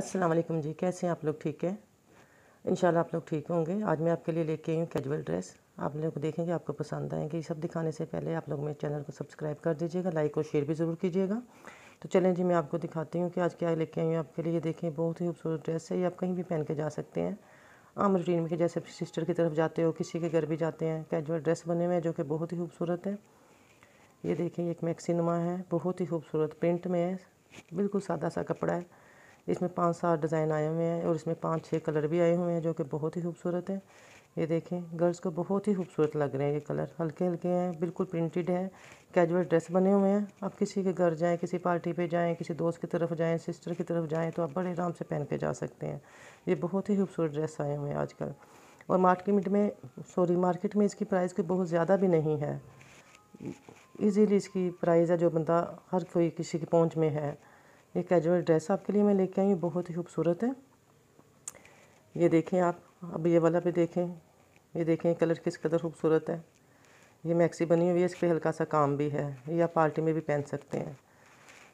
अस्सलाम वालेकुम जी कैसे हैं आप लोग ठीक है इनशाला आप लोग ठीक होंगे आज मैं आपके लिए लेके आई हूँ कैजुअल ड्रेस आप लोग देखेंगे आपको पसंद आएंगे ये सब दिखाने से पहले आप लोग मेरे चैनल को सब्सक्राइब कर दीजिएगा लाइक और शेयर भी ज़रूर कीजिएगा तो चलें जी मैं आपको दिखाती हूँ कि आज क्या लेके आई हूँ आपके लिए देखें बहुत ही खूबसूरत ड्रेस है ये आप कहीं भी पहन के जा सकते हैं आम रूटीन में जैसे सिस्टर की तरफ जाते हो किसी के घर भी जाते हैं कैजुअल ड्रेस बने हुए हैं जो कि बहुत ही खूबसूरत है ये देखें एक मैक्सीनुमा है बहुत ही खूबसूरत प्रिंट में है बिल्कुल सादा सा कपड़ा है इसमें पाँच सात डिज़ाइन आए हुए हैं और इसमें पाँच छः कलर भी आए हुए हैं जो कि बहुत ही खूबसूरत हैं ये देखें गर्ल्स को बहुत ही खूबसूरत लग रहे हैं ये कलर हल्के हल्के हैं बिल्कुल प्रिंटेड है कैजुअल ड्रेस बने हुए हैं आप किसी के घर जाएं किसी पार्टी पे जाएं किसी दोस्त की तरफ जाएं सिस्टर की तरफ जाएं तो आप बड़े आराम से पहन के जा सकते हैं ये बहुत ही खूबसूरत ड्रेस आए हुए हैं आजकल और मार्केट में सॉरी मार्केट में इसकी प्राइस कोई बहुत ज़्यादा भी नहीं है ईजीली इसकी प्राइस है जो बंदा हर कोई किसी की पहुँच में है ये कैजुअल ड्रेस आपके लिए मैं लेके आई हूँ बहुत ही खूबसूरत है ये देखें आप अब ये वाला भी देखें ये देखें कलर किस कदर खूबसूरत है ये मैक्सी बनी हुई है इस पर हल्का सा काम भी है ये आप पार्टी में भी पहन सकते हैं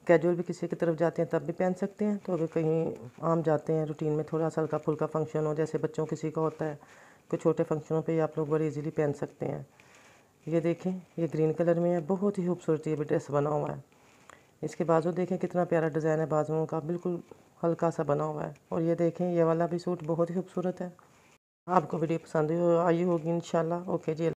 कैजुअल भी किसी की तरफ जाते हैं तब भी पहन सकते हैं तो अगर कहीं आम जाते हैं रूटीन में थोड़ा सा हल्का फुल्का फंक्शन हो जैसे बच्चों किसी का होता है कोई छोटे फंक्शनों पर आप लोग बड़े ईजिली पहन सकते हैं ये देखें ये ग्रीन कलर में है बहुत ही खूबसूरत ये भी ड्रेस बना हुआ है इसके बाजू देखें कितना प्यारा डिज़ाइन है बाजुओं का बिल्कुल हल्का सा बना हुआ है और ये देखें ये वाला भी सूट बहुत ही खूबसूरत है आपको वीडियो पसंद आई होगी इन ओके जी